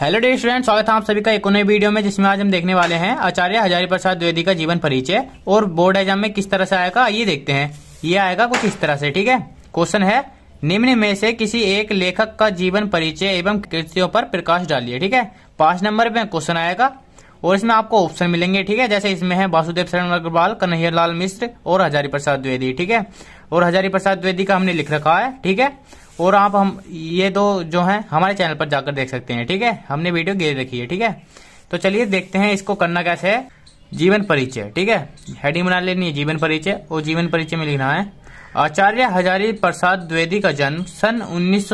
Hello day student स्वागत है आप सभी का एक नए वीडियो में जिसमें आज हम देखने वाले हैं आचार्य हजारी प्रसाद द्विवेदी का जीवन परिचय और बोर्ड एग्जाम में किस तरह से आएगा आइए देखते हैं ये आएगा कुछ इस तरह से ठीक है क्वेश्चन है निम्न में से किसी एक लेखक का जीवन परिचय एवं कृतियों पर प्रकाश डालिए ठीक है पांच नंबर पे क्वेश्चन आएगा और इसमें आपको ऑप्शन मिलेंगे ठीक है जैसे इसमें है वासुदेव शरण अग्रवाल कन्हैया लाल मिश्र और हजारी प्रसाद द्विवेदी ठीक है और हजारी प्रसाद द्विवेदी का हमने लिख रखा है ठीक है और आप हम ये दो जो हैं हमारे चैनल पर जाकर देख सकते हैं ठीक है हमने वीडियो घेर रखी है ठीक है तो चलिए देखते हैं इसको करना कैसे है जीवन परिचय ठीक है हेडिंग बना लेनी है जीवन परिचय और जीवन परिचय में लिखना है आचार्य हजारी प्रसाद द्विवेदी का जन्म सन उन्नीस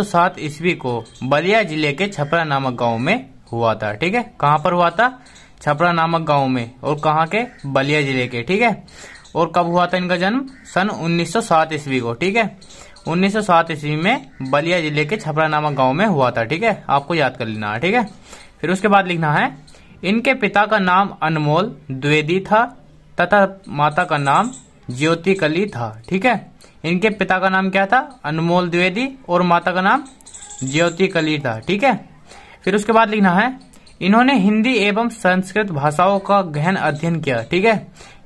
ईस्वी को बलिया जिले के छपरा नामक गाँव में हुआ था ठीक है कहाँ पर हुआ था छपरा नामक गांव में और कहाँ के बलिया जिले के ठीक है और कब हुआ था इनका जन्म सन 1907 ईस्वी को ठीक है 1907 ईस्वी में बलिया जिले के छपरा नामक गांव में हुआ था ठीक है आपको याद कर लेना है ठीक है फिर उसके बाद लिखना है इनके पिता का नाम अनमोल द्वेदी था तथा माता का नाम ज्योति कली था ठीक है इनके पिता का नाम क्या था अनमोल द्विवेदी और माता का नाम ज्योति कली था ठीक है फिर उसके बाद लिखना है इन्होंने हिंदी एवं संस्कृत भाषाओं का गहन अध्ययन किया ठीक है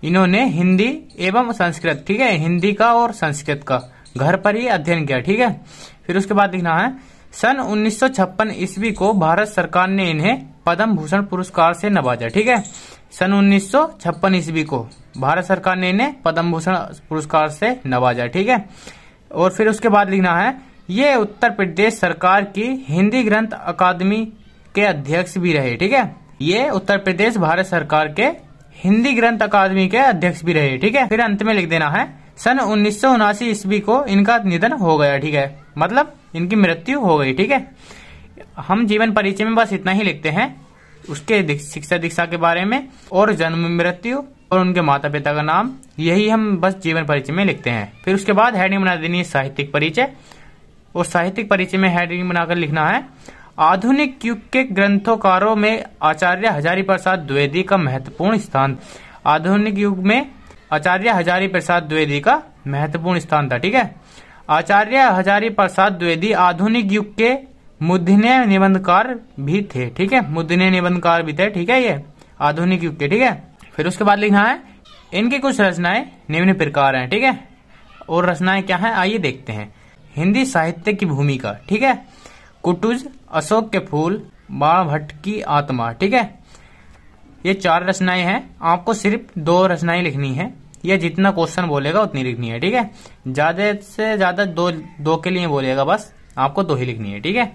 इन्होंने हिंदी एवं संस्कृत ठीक है हिंदी का और संस्कृत का घर पर ही अध्ययन किया ठीक है फिर उसके बाद लिखना है सन उन्नीस ईस्वी को भारत सरकार ने इन्हें पद्म भूषण पुरस्कार से नवाजा ठीक है सन उन्नीस ईस्वी को भारत सरकार ने इन्हें पद्म भूषण पुरस्कार से नवाजा ठीक है और फिर उसके बाद लिखना है ये उत्तर प्रदेश सरकार की हिंदी ग्रंथ अकादमी के अध्यक्ष भी रहे ठीक है ये उत्तर प्रदेश भारत सरकार के हिंदी ग्रंथ अकादमी के अध्यक्ष भी रहे ठीक है फिर अंत में लिख देना है सन उन्नीस ईस्वी को इनका निधन हो गया ठीक है मतलब इनकी मृत्यु हो गई ठीक है हम जीवन परिचय में बस इतना ही लिखते हैं उसके शिक्षा दीक्षा के बारे में और जन्म मृत्यु और उनके माता पिता का नाम यही हम बस जीवन परिचय में लिखते हैं फिर उसके बाद हेडिंग बना देनी है साहित्यिक परिचय और साहित्यिक परिचय में हेडिंग बनाकर लिखना है आधुनिक युग के ग्रंथोकारों में आचार्य हजारी प्रसाद द्विवेदी का महत्वपूर्ण स्थान आधुनिक युग में आचार्य हजारी प्रसाद द्विवेदी का महत्वपूर्ण स्थान था ठीक है आचार्य हजारी प्रसाद द्विवेदी आधुनिक युग के मुद्दने निबंधकार भी थे ठीक है मुद्दने निबंधकार भी थे ठीक है ये आधुनिक युग के ठीक है फिर उसके बाद लिखना है इनकी कुछ रचनाएं निम्न प्रकार हैं ठीक है थीके? और रचनाएं क्या हैं आइए देखते हैं हिंदी साहित्य की भूमिका ठीक है कुटुज अशोक के फूल बाण भट्ट की आत्मा ठीक है ये चार रचनाएं हैं आपको सिर्फ दो रचनाएं लिखनी है ये जितना क्वेश्चन बोलेगा उतनी लिखनी है ठीक है ज्यादा से ज्यादा दो दो के लिए बोलेगा बस आपको दो ही लिखनी है ठीक है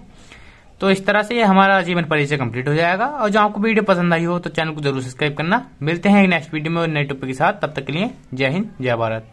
तो इस तरह से ये हमारा जीवन परिचय कंप्लीट हो जाएगा और जो आपको वीडियो पसंद आई हो तो चैनल को जरूर सब्सक्राइब करना मिलते हैं नेक्स्ट वीडियो में नए टॉपिक के साथ तब तक के लिए जय हिंद जय भारत